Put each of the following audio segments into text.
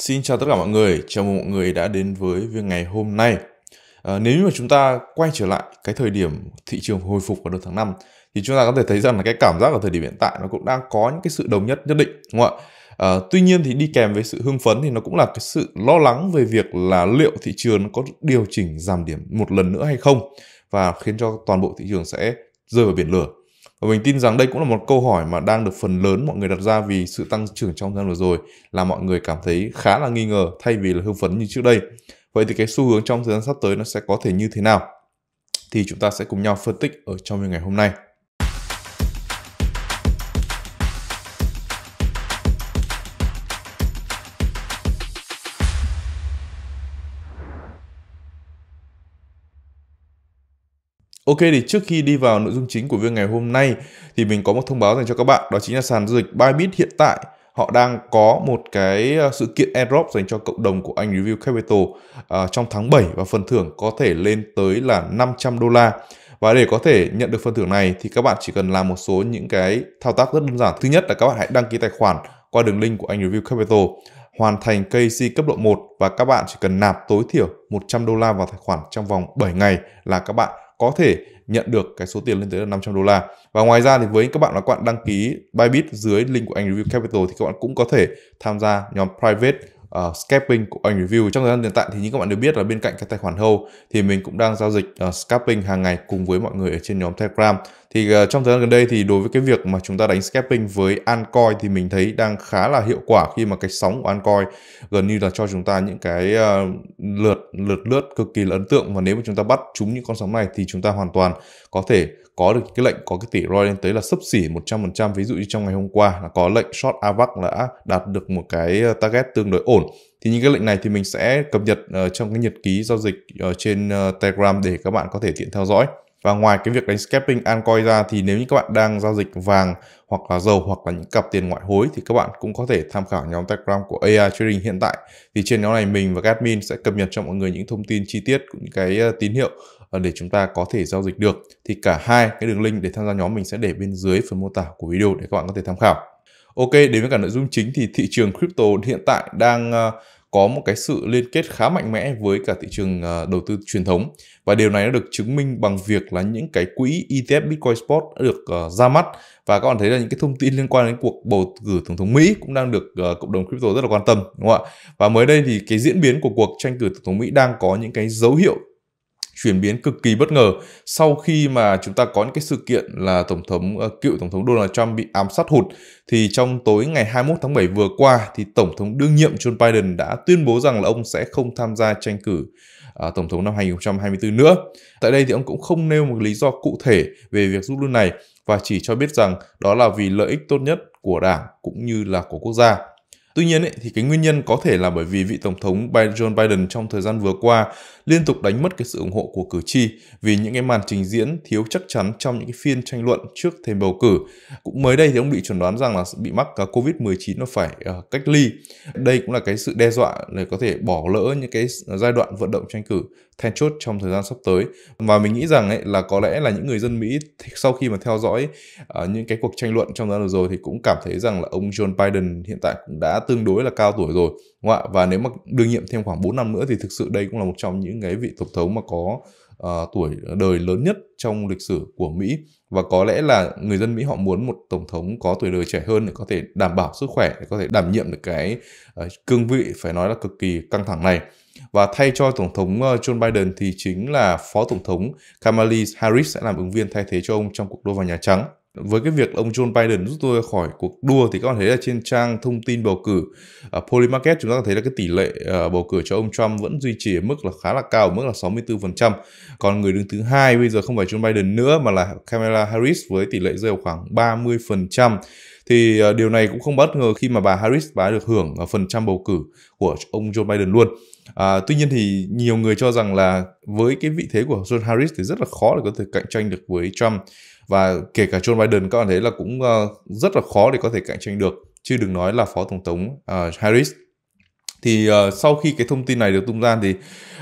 Xin chào tất cả mọi người, chào mừng mọi người đã đến với việc ngày hôm nay. À, nếu như mà chúng ta quay trở lại cái thời điểm thị trường hồi phục vào đầu tháng 5 thì chúng ta có thể thấy rằng là cái cảm giác ở thời điểm hiện tại nó cũng đang có những cái sự đồng nhất nhất định đúng không ạ? À, tuy nhiên thì đi kèm với sự hưng phấn thì nó cũng là cái sự lo lắng về việc là liệu thị trường có điều chỉnh giảm điểm một lần nữa hay không và khiến cho toàn bộ thị trường sẽ rơi vào biển lửa và mình tin rằng đây cũng là một câu hỏi mà đang được phần lớn mọi người đặt ra vì sự tăng trưởng trong thời gian vừa rồi là mọi người cảm thấy khá là nghi ngờ thay vì là hưng phấn như trước đây. Vậy thì cái xu hướng trong thời gian sắp tới nó sẽ có thể như thế nào? Thì chúng ta sẽ cùng nhau phân tích ở trong ngày hôm nay. Ok thì trước khi đi vào nội dung chính của video ngày hôm nay thì mình có một thông báo dành cho các bạn đó chính là sàn giao dịch Bybit hiện tại họ đang có một cái ờ, sự kiện airdrop dành cho cộng đồng của anh Review Capital uh, trong tháng 7 và phần thưởng có thể lên tới là 500 đô la. Và để có thể nhận được phần thưởng này thì các bạn chỉ cần làm một số những cái thao tác rất đơn giản. Thứ nhất là các bạn hãy đăng ký tài khoản qua đường link của anh Review Capital, hoàn thành KC cấp độ 1 và các bạn chỉ cần nạp tối thiểu 100 đô la vào tài khoản trong vòng 7 ngày là các bạn có thể nhận được cái số tiền lên tới là 500 đô la. Và ngoài ra thì với các bạn là các bạn đăng ký Bybit dưới link của anh Review Capital thì các bạn cũng có thể tham gia nhóm private uh, scalping của anh review trong thời gian hiện tại thì như các bạn đều biết là bên cạnh cái tài khoản hâu thì mình cũng đang giao dịch uh, scalping hàng ngày cùng với mọi người ở trên nhóm Telegram thì uh, trong thời gian gần đây thì đối với cái việc mà chúng ta đánh scalping với altcoin thì mình thấy đang khá là hiệu quả khi mà cái sóng của altcoin gần như là cho chúng ta những cái uh, lượt lượt lướt cực kỳ là ấn tượng và nếu mà chúng ta bắt chúng những con sóng này thì chúng ta hoàn toàn có thể có được cái lệnh có cái tỷ ROI lên tới là sấp xỉ 100%. Ví dụ như trong ngày hôm qua là có lệnh short AVAC đã đạt được một cái ờ, target tương đối ổn. Thì những cái lệnh này thì mình sẽ cập nhật uh, trong cái nhật ký giao dịch ở trên uh, Telegram để các bạn có thể tiện theo dõi. Và ngoài cái việc đánh scalping altcoin ra thì nếu như các bạn đang giao dịch vàng hoặc là dầu hoặc là những cặp tiền ngoại hối thì các bạn cũng có thể tham khảo nhóm Telegram của AI Trading hiện tại. Thì trên nhóm này mình và admin sẽ cập nhật cho mọi người những thông tin chi tiết cũng những cái ờ, tín hiệu ờ, để chúng ta có thể giao dịch được. Thì cả hai cái đường link để tham gia nhóm mình sẽ để bên dưới phần mô tả của video để các bạn có thể tham khảo. Ok, đến với cả nội dung chính thì thị trường crypto hiện tại đang uh, có một cái sự liên kết khá mạnh mẽ với cả thị trường ờ, đầu tư truyền thống và điều này nó được chứng minh bằng việc là những cái quỹ ETF Bitcoin Spot được ờ, ra mắt và các bạn thấy là những cái thông tin liên quan đến cuộc bầu cử tổng thống Mỹ cũng đang được ờ, cộng đồng crypto rất là quan tâm đúng không ạ và mới đây thì cái diễn biến của cuộc tranh cử tổng thống Mỹ đang có những cái dấu hiệu chuyển biến cực kỳ bất ngờ sau khi mà chúng ta có những cái sự kiện là tổng thống ờ, cựu tổng thống Donald Trump bị ám sát hụt thì trong tối ngày 21 tháng 7 vừa qua thì tổng thống đương nhiệm Joe Biden đã tuyên bố rằng là ông sẽ không tham gia tranh cử à, tổng thống năm 2024 nữa. Tại đây thì ông cũng không nêu một lý do cụ thể về việc rút lui này và chỉ cho biết rằng đó là vì lợi ích tốt nhất của đảng cũng như là của quốc gia. Tuy nhiên ấy, thì cái nguyên nhân có thể là bởi vì vị tổng thống John Biden trong thời gian vừa qua liên tục đánh mất cái sự ủng hộ của cử tri vì những cái màn trình diễn thiếu chắc chắn trong những cái phiên tranh luận trước thềm bầu cử. Cũng mới đây thì ông bị chuẩn đoán rằng là bị mắc cả COVID-19 và phải uh, cách ly. Đây cũng là cái sự đe dọa để có thể bỏ lỡ những cái giai đoạn vận động tranh cử then chốt trong thời gian sắp tới và mình nghĩ rằng ấy là có lẽ là những người dân Mỹ sau khi mà theo dõi uh, những cái cuộc tranh luận trong gian vừa rồi thì cũng cảm thấy rằng là ông John Biden hiện tại cũng đã tương đối là cao tuổi rồi đúng không ạ và nếu mà đương nhiệm thêm khoảng 4 năm nữa thì thực sự đây cũng là một trong những cái vị tổng thống mà có uh, tuổi đời lớn nhất trong lịch sử của Mỹ và có lẽ là người dân Mỹ họ muốn một tổng thống có tuổi đời trẻ hơn để có thể đảm bảo sức khỏe để có thể đảm nhiệm được cái uh, cương vị phải nói là cực kỳ căng thẳng này và thay cho Tổng thống ờ, John Biden thì chính là Phó Tổng thống Kamala Harris sẽ làm ứng viên thay thế cho ông trong cuộc đua vào Nhà Trắng. Với cái việc ông John Biden rút tôi khỏi cuộc đua thì các bạn thấy là trên trang thông tin bầu cử ở ờ, Polymarket chúng ta thấy là cái tỷ lệ ờ, bầu cử cho ông Trump vẫn duy trì ở mức là khá là cao, ở mức là 64%. Còn người đứng thứ hai bây giờ không phải John Biden nữa mà là Kamala Harris với tỷ lệ rơi vào khoảng 30% thì à, điều này cũng không bất ngờ khi mà bà Harris bà được hưởng à, phần trăm bầu cử của ông Joe Biden luôn. À, tuy nhiên thì nhiều người cho rằng là với cái vị thế của John Harris thì rất là khó để có thể cạnh tranh được với Trump và kể cả John Biden các bạn thấy là cũng à, rất là khó để có thể cạnh tranh được chứ đừng nói là phó tổng thống uh, Harris thì uh, sau khi cái thông tin này được tung ra thì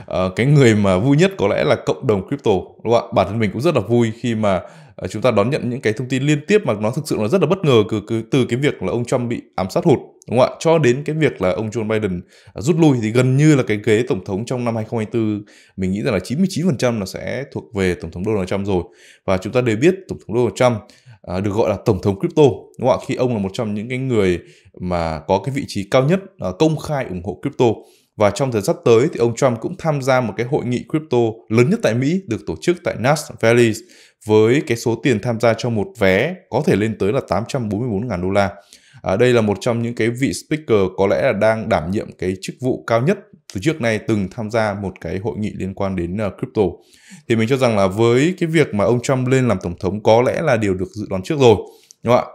uh, cái người mà vui nhất có lẽ là cộng đồng crypto đúng không ạ bản thân mình cũng rất là vui khi mà uh, chúng ta đón nhận những cái thông tin liên tiếp mà nó thực sự là rất là bất ngờ từ, từ, cái việc là ông Trump bị ám sát hụt đúng không ạ cho đến cái việc là ông Joe Biden uh, rút lui thì gần như là cái ghế tổng thống trong năm 2024 mình nghĩ rằng là 99% là sẽ thuộc về tổng thống Donald Trump rồi và chúng ta đều biết tổng thống Donald Trump À, được gọi là tổng thống crypto đúng không ạ khi ông là một trong những cái người mà có cái vị trí cao nhất à, công khai ủng hộ crypto và trong thời gian tới thì ông Trump cũng tham gia một cái hội nghị crypto lớn nhất tại Mỹ được tổ chức tại Nast Valley với cái số tiền tham gia cho một vé có thể lên tới là 844.000 đô la. À, đây là một trong những cái vị speaker có lẽ là đang đảm nhiệm cái chức vụ cao nhất từ trước nay từng tham gia một cái hội nghị liên quan đến ờ, crypto thì mình cho rằng là với cái việc mà ông Trump lên làm tổng thống có lẽ là điều được dự đoán trước rồi đúng không ạ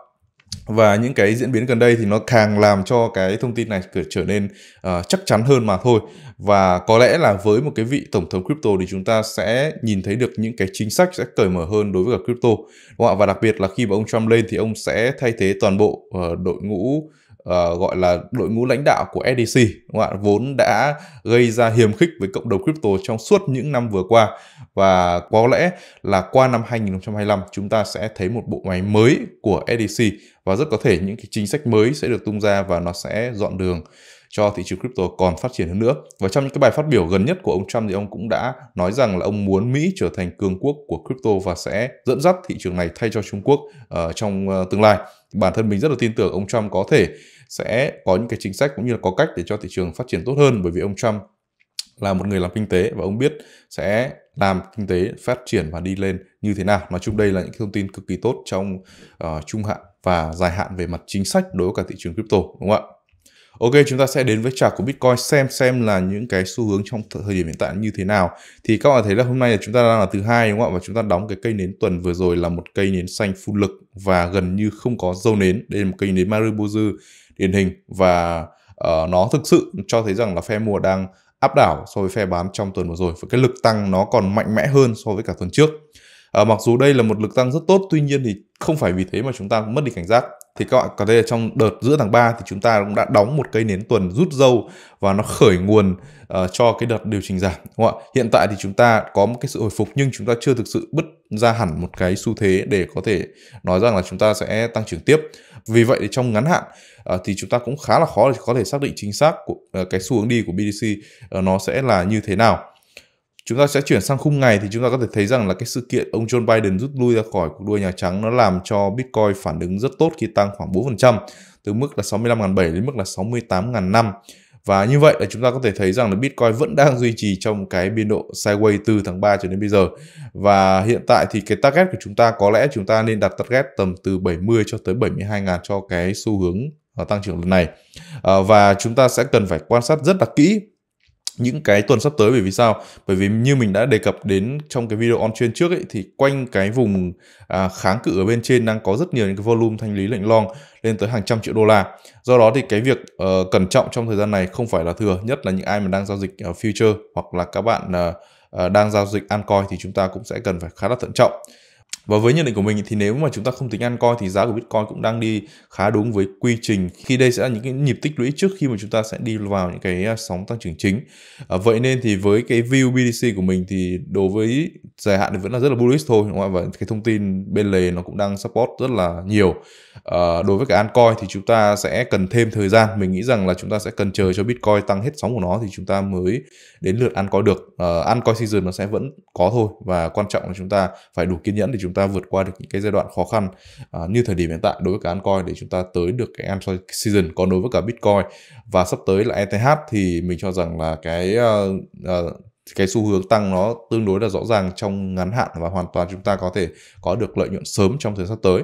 và những cái diễn biến gần đây thì nó càng làm cho cái thông tin này trở nên uh, chắc chắn hơn mà thôi và có lẽ là với một cái vị tổng thống crypto thì chúng ta sẽ nhìn thấy được những cái chính sách sẽ cởi mở hơn đối với cả crypto đúng không ạ và đặc biệt là khi mà ông Trump lên thì ông sẽ thay thế toàn bộ uh, đội ngũ uh, gọi là đội ngũ lãnh đạo của SDC đúng không ạ? vốn đã gây ra hiềm khích với cộng đồng crypto trong suốt những năm vừa qua và có lẽ là qua năm 2025 chúng ta sẽ thấy một bộ máy mới của SDC và rất có thể những cái chính sách mới sẽ được tung ra và nó sẽ dọn đường cho thị trường crypto còn phát triển hơn nữa. Và trong những cái bài phát biểu gần nhất của ông Trump thì ông cũng đã nói rằng là ông muốn Mỹ trở thành cường quốc của crypto và sẽ dẫn dắt thị trường này thay cho Trung Quốc uh, trong uh, tương lai. Bản thân mình rất là tin tưởng ông Trump có thể sẽ có những cái chính sách cũng như là có cách để cho thị trường phát triển tốt hơn bởi vì ông Trump là một người làm kinh tế và ông biết sẽ làm kinh tế phát triển và đi lên như thế nào. Nói chung đây là những thông tin cực kỳ tốt trong uh, trung hạn và dài hạn về mặt chính sách đối với cả thị trường crypto đúng không ạ? Ok, chúng ta sẽ đến với chart của Bitcoin xem xem là những cái xu hướng trong thời điểm hiện tại như thế nào. Thì các bạn thấy là hôm nay là chúng ta đang là thứ hai đúng không ạ? Và chúng ta đóng cái cây nến tuần vừa rồi là một cây nến xanh phun lực và gần như không có dâu nến. Đây là một cây nến Maribozu điển hình và uh, nó thực sự cho thấy rằng là phe mua đang áp đảo so với phe bán trong tuần vừa rồi và cái lực tăng nó còn mạnh mẽ hơn so với cả tuần trước. À, mặc dù đây là một lực tăng rất tốt, tuy nhiên thì không phải vì thế mà chúng ta mất đi cảnh giác. Thì các bạn có thể trong đợt giữa tháng 3 thì chúng ta cũng đã đóng một cây nến tuần rút dâu và nó khởi nguồn uh, cho cái đợt điều chỉnh giảm. Đúng không ạ? Hiện tại thì chúng ta có một cái sự hồi phục nhưng chúng ta chưa thực sự bứt ra hẳn một cái xu thế để có thể nói rằng là chúng ta sẽ tăng trưởng tiếp. Vì vậy thì trong ngắn hạn uh, thì chúng ta cũng khá là khó để có thể xác định chính xác của uh, cái xu hướng đi của BTC uh, nó sẽ là như thế nào. Chúng ta sẽ chuyển sang khung ngày thì chúng ta có thể thấy rằng là cái sự kiện ông John Biden rút lui ra khỏi cuộc đua Nhà Trắng nó làm cho Bitcoin phản ứng rất tốt khi tăng khoảng 4% từ mức là 65.700 đến mức là 68 năm Và như vậy là chúng ta có thể thấy rằng là Bitcoin vẫn đang duy trì trong cái biên độ sideways từ tháng 3 cho đến bây giờ. Và hiện tại thì cái target của chúng ta có lẽ chúng ta nên đặt target tầm từ 70 cho tới 72 ngàn cho cái xu hướng ờ, tăng trưởng lần này. Ờ, và chúng ta sẽ cần phải quan sát rất là kỹ những cái tuần sắp tới bởi vì sao bởi vì như mình đã đề cập đến trong cái video on chuyên trước ấy thì quanh cái vùng à, kháng cự ở bên trên đang có rất nhiều những cái volume thanh lý lệnh long lên tới hàng trăm triệu đô la do đó thì cái việc uh, cẩn trọng trong thời gian này không phải là thừa nhất là những ai mà đang giao dịch uh, future hoặc là các bạn uh, uh, đang giao dịch altcoin thì chúng ta cũng sẽ cần phải khá là thận trọng và với nhận định của mình thì nếu mà chúng ta không tính ăn coi thì giá của Bitcoin cũng đang đi khá đúng với quy trình khi đây sẽ là những cái nhịp tích lũy trước khi mà chúng ta sẽ đi vào những cái à, sóng tăng trưởng chính. À, vậy nên thì với cái view BTC của mình thì đối với dài hạn thì vẫn là rất là bullish thôi đúng không ạ? Và cái thông tin bên lề nó cũng đang support rất là nhiều. À, đối với cái ăn coi thì chúng ta sẽ cần thêm thời gian. Mình nghĩ rằng là chúng ta sẽ cần chờ cho Bitcoin tăng hết sóng của nó thì chúng ta mới đến lượt ăn coi được. À, ăn coi season nó sẽ vẫn có thôi và quan trọng là chúng ta phải đủ kiên nhẫn để chúng chúng ta vượt qua được những cái giai đoạn khó khăn à, như thời điểm hiện tại đối với cả altcoin để chúng ta tới được cái altcoin season còn đối với cả bitcoin và sắp tới là ETH thì mình cho rằng là cái uh, uh, cái xu hướng tăng nó tương đối là rõ ràng trong ngắn hạn và hoàn toàn chúng ta có thể có được lợi nhuận sớm trong thời gian sắp tới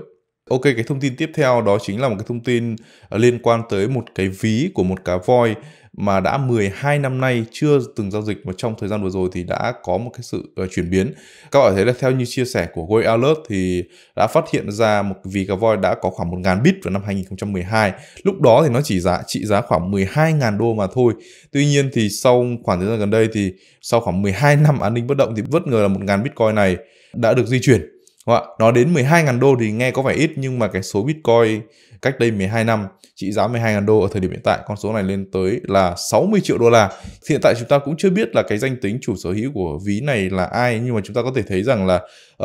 Ok, cái thông tin tiếp theo đó chính là một cái thông tin ờ, liên quan tới một cái ví của một cá voi mà đã 12 năm nay chưa từng giao dịch và trong thời gian vừa rồi thì đã có một cái sự uh, chuyển biến. Các bạn thấy là theo như chia sẻ của Goy Alert thì đã phát hiện ra một ví cá voi đã có khoảng 1.000 bit vào năm 2012. Lúc đó thì nó chỉ giá trị giá khoảng 12.000 đô mà thôi. Tuy nhiên thì sau khoảng thời gian gần đây thì sau khoảng 12 năm an ninh bất động thì bất ngờ là 1.000 bitcoin này đã được di chuyển Vâng ạ? Nó đến 12.000 đô thì nghe có vẻ ít nhưng mà cái số Bitcoin cách đây 12 năm trị giá 12.000 đô ở thời điểm hiện tại con số này lên tới là 60 triệu đô la. Thì hiện tại chúng ta cũng chưa biết là cái danh tính chủ sở hữu của ví này là ai nhưng mà chúng ta có thể thấy rằng là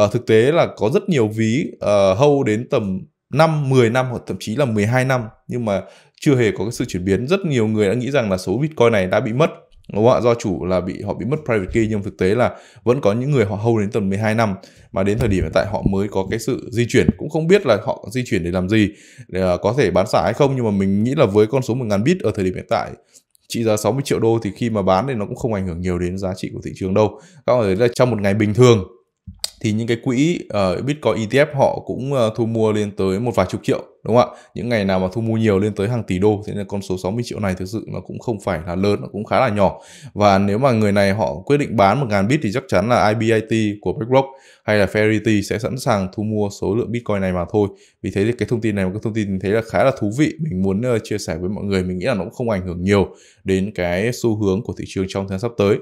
uh, thực tế là có rất nhiều ví uh, hâu đến tầm 5, 10 năm hoặc thậm chí là 12 năm nhưng mà chưa hề có cái sự chuyển biến. Rất nhiều người đã nghĩ rằng là số Bitcoin này đã bị mất đúng không ạ do chủ là bị họ bị mất private key nhưng thực tế là vẫn có những người họ hold đến tầm 12 năm mà đến thời điểm hiện tại họ mới có cái sự di chuyển cũng không biết là họ di chuyển để làm gì để à, có thể bán xả hay không nhưng mà mình nghĩ là với con số 1.000 bit ở thời điểm hiện tại trị giá 60 triệu đô thì khi mà bán thì nó cũng không ảnh hưởng nhiều đến giá trị của thị trường đâu các bạn thấy là trong một ngày bình thường thì những cái quỹ uh, Bitcoin ETF họ cũng uh, thu mua lên tới một vài chục triệu đúng không ạ? Những ngày nào mà thu mua nhiều lên tới hàng tỷ đô thế nên con số 60 triệu này thực sự nó cũng không phải là lớn, nó cũng khá là nhỏ. Và nếu mà người này họ quyết định bán 1.000 bit thì chắc chắn là IBIT của BlackRock hay là Verity sẽ sẵn sàng thu mua số lượng Bitcoin này mà thôi. Vì thế thì cái thông tin này một cái thông tin mình thấy là khá là thú vị, mình muốn uh, chia sẻ với mọi người, mình nghĩ là nó cũng không ảnh hưởng nhiều đến cái xu hướng của thị trường trong thời gian sắp tới.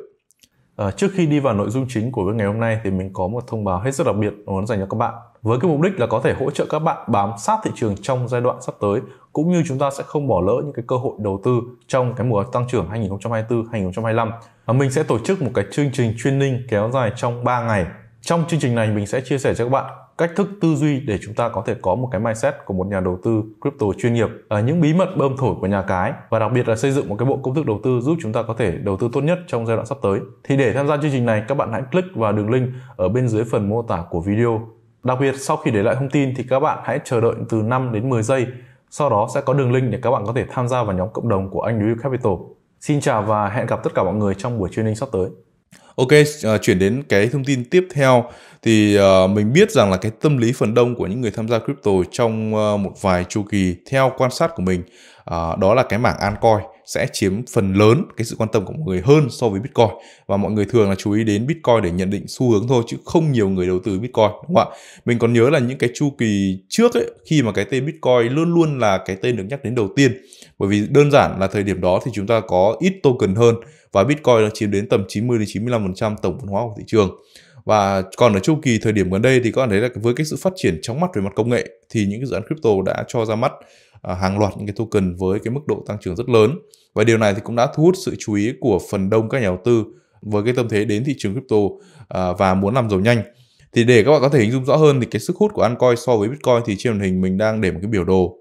À, trước khi đi vào nội dung chính của ngày hôm nay thì mình có một thông báo hết sức đặc biệt muốn dành cho các bạn. Với cái mục đích là có thể hỗ trợ các bạn bám sát thị trường trong giai đoạn sắp tới cũng như chúng ta sẽ không bỏ lỡ những cái cơ hội đầu tư trong cái mùa tăng trưởng 2024-2025. À, mình sẽ tổ chức một cái chương trình training kéo dài trong 3 ngày. Trong chương trình này mình sẽ chia sẻ cho các bạn cách thức tư duy để chúng ta có thể có một cái mindset của một nhà đầu tư crypto chuyên nghiệp à, những bí mật bơm thổi của nhà cái và đặc biệt là xây dựng một cái bộ công thức đầu tư giúp chúng ta có thể đầu tư tốt nhất trong giai đoạn sắp tới thì để tham gia chương trình này các bạn hãy click vào đường link ở bên dưới phần mô tả của video đặc biệt sau khi để lại thông tin thì các bạn hãy chờ đợi từ 5 đến 10 giây sau đó sẽ có đường link để các bạn có thể tham gia vào nhóm cộng đồng của anh Capital. Xin chào và hẹn gặp tất cả mọi người trong buổi training sắp tới. Ok, ờ, chuyển đến cái thông tin tiếp theo thì ờ, mình biết rằng là cái tâm lý phần đông của những người tham gia crypto trong ờ, một vài chu kỳ theo quan sát của mình đó là cái mảng altcoin sẽ chiếm phần lớn cái sự quan tâm của mọi người hơn so với Bitcoin và mọi người thường là chú ý đến Bitcoin để nhận định xu hướng thôi chứ không nhiều người đầu tư Bitcoin đúng không ạ? Mình còn nhớ là những cái chu kỳ trước ấy khi mà cái tên Bitcoin luôn luôn là cái tên được nhắc đến đầu tiên bởi vì đơn giản là thời điểm đó thì chúng ta có ít token hơn và Bitcoin đang chiếm đến tầm 90 đến 95% tổng vốn hóa của thị trường. Và còn ở chu kỳ thời điểm gần đây thì các bạn thấy là với cái sự phát triển chóng mặt về mặt công nghệ thì những cái dự án crypto đã cho ra mắt à, hàng loạt những cái token với cái mức độ tăng trưởng rất lớn. Và điều này thì cũng đã thu hút sự chú ý của phần đông các nhà đầu tư với cái tâm thế đến thị trường crypto à, và muốn làm giàu nhanh. Thì để các bạn có thể hình dung rõ hơn thì cái sức hút của altcoin so với Bitcoin thì trên màn hình mình đang để một cái biểu đồ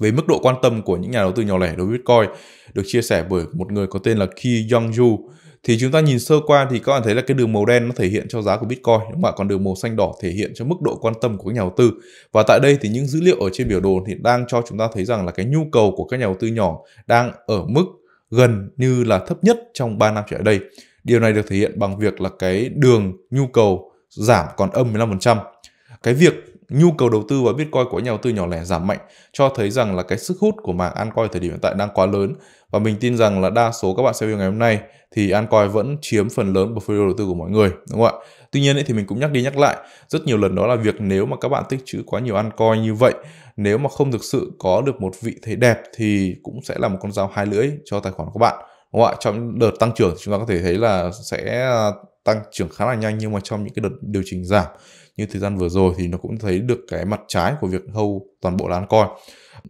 về mức độ quan tâm của những nhà đầu tư nhỏ lẻ đối với Bitcoin được chia sẻ bởi một người có tên là Ki Young Ju thì chúng ta nhìn sơ qua thì các bạn thấy là cái đường màu đen nó thể hiện cho giá của Bitcoin đúng không ạ? Còn đường màu xanh đỏ thể hiện cho mức độ quan tâm của các nhà đầu tư. Và tại đây thì những dữ liệu ở trên biểu đồ thì đang cho chúng ta thấy rằng là cái nhu cầu của các nhà đầu tư nhỏ đang ở mức gần như là thấp nhất trong 3 năm trở lại đây. Điều này được thể hiện bằng việc là cái đường nhu cầu giảm còn âm 15%. Cái việc nhu cầu đầu tư vào Bitcoin của nhà đầu tư nhỏ lẻ giảm mạnh cho thấy rằng là cái sức hút của mảng altcoin thời điểm hiện tại đang quá lớn và mình tin rằng là đa số các bạn xem video ngày hôm nay thì altcoin vẫn chiếm phần lớn portfolio đầu tư của mọi người đúng không ạ? Tuy nhiên ấy, thì mình cũng nhắc đi nhắc lại rất nhiều lần đó là việc nếu mà các bạn tích trữ quá nhiều altcoin như vậy nếu mà không thực sự có được một vị thế đẹp thì cũng sẽ là một con dao hai lưỡi cho tài khoản của bạn đúng không ạ? Trong đợt tăng trưởng chúng ta có thể thấy là sẽ à, tăng trưởng khá là nhanh nhưng mà trong những cái đợt điều chỉnh giảm như thời gian vừa rồi thì nó cũng thấy được cái mặt trái của việc hầu toàn bộ lán coi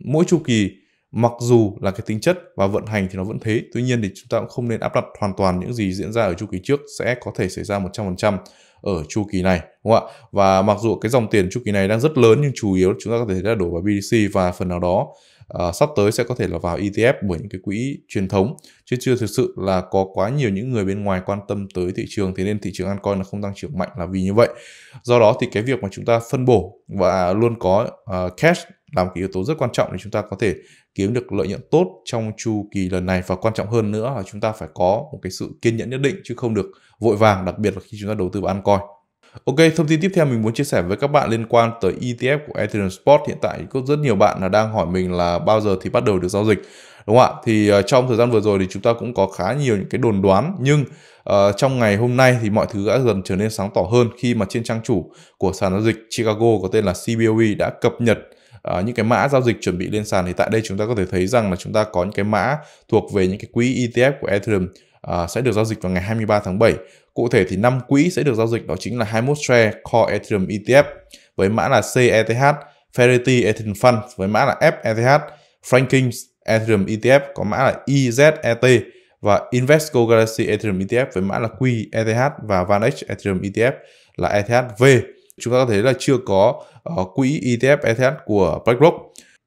mỗi chu kỳ mặc dù là cái tính chất và vận hành thì nó vẫn thế tuy nhiên thì chúng ta cũng không nên áp đặt hoàn toàn những gì diễn ra ở chu kỳ trước sẽ có thể xảy ra 100% ở chu kỳ này đúng không ạ và mặc dù cái dòng tiền chu kỳ này đang rất lớn nhưng chủ yếu chúng ta có thể là đổ vào BDC và phần nào đó uh, sắp tới sẽ có thể là vào ETF bởi những cái quỹ truyền thống chứ chưa thực sự là có quá nhiều những người bên ngoài quan tâm tới thị trường thế nên thị trường altcoin là không tăng trưởng mạnh là vì như vậy do đó thì cái việc mà chúng ta phân bổ và luôn có uh, cash là một cái yếu tố rất quan trọng để chúng ta có thể kiếm được lợi nhuận tốt trong chu kỳ lần này và quan trọng hơn nữa là chúng ta phải có một cái sự kiên nhẫn nhất định chứ không được vội vàng đặc biệt là khi chúng ta đầu tư vào altcoin Ok, thông tin tiếp theo mình muốn chia sẻ với các bạn liên quan tới ETF của Ethereum Spot. Hiện tại có rất nhiều bạn là đang hỏi mình là bao giờ thì bắt đầu được giao dịch. Đúng không ạ? Thì uh, trong thời gian vừa rồi thì chúng ta cũng có khá nhiều những cái đồn đoán nhưng uh, trong ngày hôm nay thì mọi thứ đã dần trở nên sáng tỏ hơn khi mà trên trang chủ của sàn giao dịch Chicago có tên là CBOE đã cập nhật À, những cái mã giao dịch chuẩn bị lên sàn thì tại đây chúng ta có thể thấy rằng là chúng ta có những cái mã thuộc về những cái quỹ ETF của Ethereum à, sẽ được giao dịch vào ngày 23 tháng 7 Cụ thể thì 5 quỹ sẽ được giao dịch đó chính là 21 share Core Ethereum ETF với mã là CETH, Ferrity Ethereum Fund với mã là FETH, Frankings Ethereum ETF có mã là izet và investco Galaxy Ethereum ETF với mã là QETH và VanEck Ethereum ETF là ETHV. Chúng ta có thể là chưa có uh, quỹ ETF ETH của BlackRock.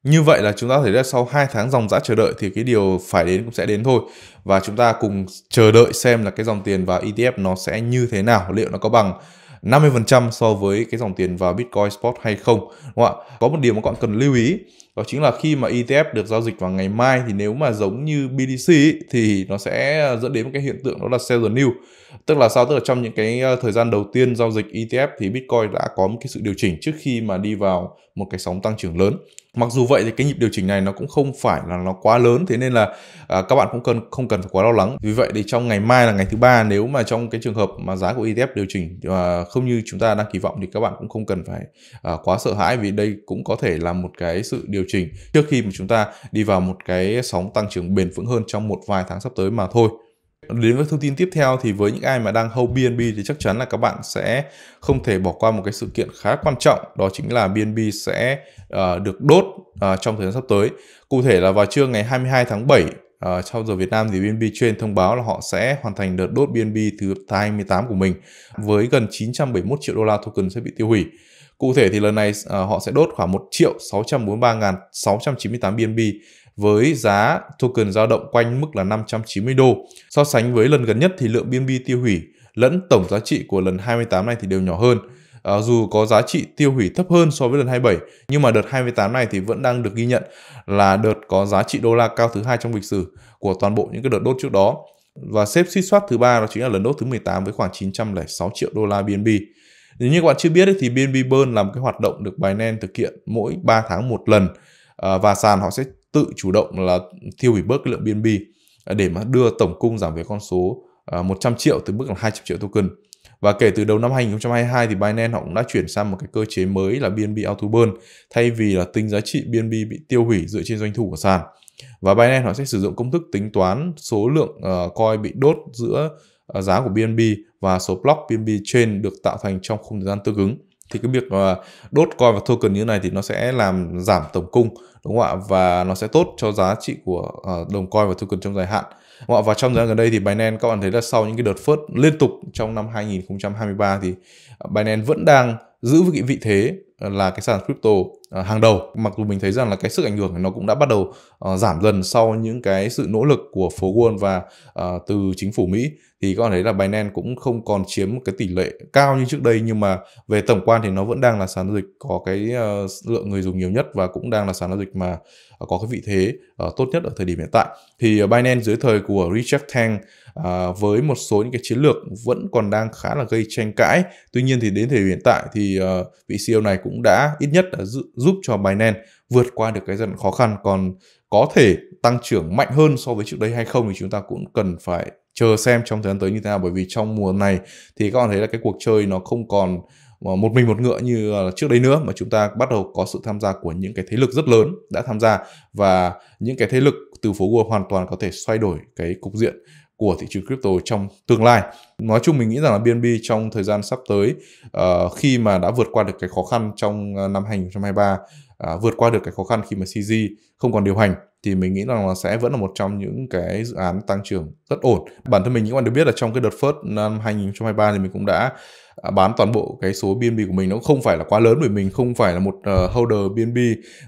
Như vậy là chúng ta thấy là sau 2 tháng dòng dã chờ đợi thì cái điều phải đến cũng sẽ đến thôi. Và chúng ta cùng chờ đợi xem là cái dòng tiền vào ETF nó sẽ như thế nào, liệu nó có bằng 50% so với cái dòng tiền vào Bitcoin Spot hay không. Đúng không ạ? Có một điểm mà các bạn cần lưu ý đó chính là khi mà ETF được giao dịch vào ngày mai thì nếu mà giống như BDC ý, thì nó sẽ dẫn đến một cái hiện tượng đó là sell the new. Tức là sao? Tức là trong những cái ờ, thời gian đầu tiên giao dịch ETF thì Bitcoin đã có một cái sự điều chỉnh trước khi mà đi vào một cái sóng tăng trưởng lớn mặc dù vậy thì cái nhịp điều chỉnh này nó cũng không phải là nó quá lớn thế nên là à, các bạn cũng cần không cần phải quá lo lắng vì vậy thì trong ngày mai là ngày thứ ba nếu mà trong cái trường hợp mà giá của ETF điều chỉnh à, không như chúng ta đang kỳ vọng thì các bạn cũng không cần phải à, quá sợ hãi vì đây cũng có thể là một cái sự điều chỉnh trước khi mà chúng ta đi vào một cái sóng tăng trưởng bền vững hơn trong một vài tháng sắp tới mà thôi Đến với thông tin tiếp theo thì với những ai mà đang hold BNB thì chắc chắn là các bạn sẽ không thể bỏ qua một cái sự kiện khá quan trọng đó chính là BNB sẽ uh, được đốt uh, trong thời gian sắp tới. Cụ thể là vào trưa ngày 22 tháng 7 uh, trong giờ Việt Nam thì BNB trên thông báo là họ sẽ hoàn thành đợt đốt BNB thứ 28 của mình với gần 971 triệu đô la token sẽ bị tiêu hủy. Cụ thể thì lần này uh, họ sẽ đốt khoảng 1 triệu 643.698 BNB với giá token dao động quanh mức là 590 đô. So sánh với lần gần nhất thì lượng BNB tiêu hủy lẫn tổng giá trị của lần 28 này thì đều nhỏ hơn. À, dù có giá trị tiêu hủy thấp hơn so với lần 27 nhưng mà đợt 28 này thì vẫn đang được ghi nhận là đợt có giá trị đô la cao thứ hai trong lịch sử của toàn bộ những cái đợt đốt trước đó và xếp suy soát thứ ba đó chính là lần đốt thứ 18 với khoảng 906 triệu đô la BNB. Nếu như các bạn chưa biết thì BNB Burn là một cái hoạt động được Binance thực hiện mỗi 3 tháng một lần à, và sàn họ sẽ tự chủ động là tiêu hủy bớt cái lượng BNB à, để mà đưa tổng cung giảm về con số 100 à, triệu từ mức là 200 triệu token. Và kể từ đầu năm 2022 thì Binance họ cũng đã chuyển sang một cái cơ chế mới là BNB Autoburn thay vì là tính giá trị BNB bị tiêu hủy dựa trên doanh thu của sàn. Và Binance họ sẽ sử dụng công thức tính toán số lượng à, coin bị đốt giữa giá của BNB và số block BNB trên được tạo thành trong khung thời gian tương ứng thì cái việc ờ, đốt coin và token như thế này thì nó sẽ làm giảm tổng cung đúng không ạ và nó sẽ tốt cho giá trị của ờ, đồng coin và token trong dài hạn đúng ạ? và trong thời gian gần đây thì Binance các bạn thấy là sau những cái đợt phớt liên tục trong năm 2023 thì Binance vẫn đang giữ cái vị thế Ờ, là cái sàn crypto ờ, hàng đầu mặc dù mình thấy rằng là cái sức ảnh hưởng nó cũng đã bắt đầu uh, giảm dần sau những cái sự nỗ lực của phố Wall và uh, từ chính phủ Mỹ thì có thể thấy là Binance cũng không còn chiếm cái tỷ lệ cao như trước đây nhưng mà về tổng quan thì nó vẫn đang là sàn giao dịch có cái uh, lượng người dùng nhiều nhất và cũng đang là sàn giao dịch mà uh, có cái vị thế uh, tốt nhất ở thời điểm hiện tại thì uh, Binance dưới thời của Richard Tang uh, với một số những cái chiến lược vẫn còn đang khá là gây tranh cãi tuy nhiên thì đến thời điểm hiện tại thì uh, vị CEO này cũng đã ít nhất đã giúp cho Binance vượt qua được cái giai đoạn khó khăn còn có thể tăng trưởng mạnh hơn so với trước đây hay không thì chúng ta cũng cần phải chờ xem trong thời gian tới như thế nào bởi vì trong mùa này thì các bạn thấy là cái cuộc chơi nó không còn à, một mình một ngựa như trước đây nữa mà chúng ta bắt đầu có sự tham gia của những cái thế lực rất lớn đã tham gia và những cái thế lực từ phố Google hoàn toàn có thể xoay đổi cái cục diện của thị trường crypto trong tương lai. Nói chung mình nghĩ rằng là BNB trong thời gian sắp tới uh, khi mà đã vượt qua được cái khó khăn trong ờ, năm 2023, uh, ờ, vượt qua được cái khó khăn khi mà CZ không còn điều hành thì mình nghĩ rằng là sẽ vẫn là một trong những cái dự án tăng trưởng rất ổn. Bản thân mình những bạn đều biết là trong cái đợt first năm 2023 thì mình cũng đã bán toàn bộ cái số BNB của mình nó không phải là quá lớn bởi mình không phải là một uh, holder BNB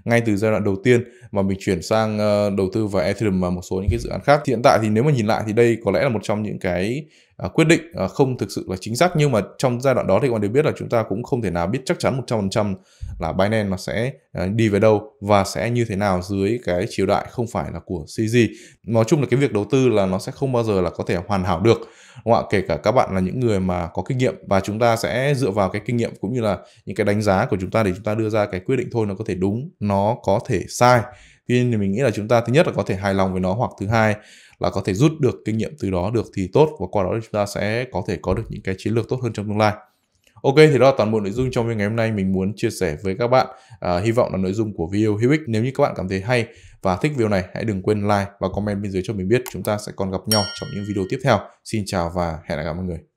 ngay từ giai đoạn đầu tiên mà mình chuyển sang ờ, đầu tư vào Ethereum và một số những cái dự án khác. Thì hiện tại thì nếu mà nhìn lại thì đây có lẽ là một trong những cái ờ, quyết định không thực sự là chính xác nhưng mà trong giai đoạn đó thì các bạn đều biết là chúng ta cũng không thể nào biết chắc chắn 100% là Binance nó sẽ đi về đâu và sẽ như thế nào dưới cái triều đại không phải là của CZ. Nói chung là cái việc đầu tư là nó sẽ không bao giờ là có thể hoàn hảo được đúng không ạ kể cả các bạn là những người mà có kinh nghiệm và chúng ta sẽ dựa vào cái kinh nghiệm cũng như là những cái đánh giá của chúng ta để chúng ta đưa ra cái quyết định thôi nó có thể đúng nó có thể sai tuy nhiên thì mình nghĩ là chúng ta thứ nhất là có thể hài lòng với nó hoặc thứ hai là có thể rút được kinh nghiệm từ đó được thì tốt và qua đó chúng ta sẽ có thể có được những cái chiến lược tốt hơn trong tương lai Ok thì đó là toàn bộ nội dung trong video ngày hôm nay mình muốn chia sẻ với các bạn. À, hy vọng là nội dung của video hữu ích. Nếu như các bạn cảm thấy hay và thích video này hãy đừng quên like và comment bên dưới cho mình biết. Chúng ta sẽ còn gặp nhau trong những video tiếp theo. Xin chào và hẹn gặp mọi người.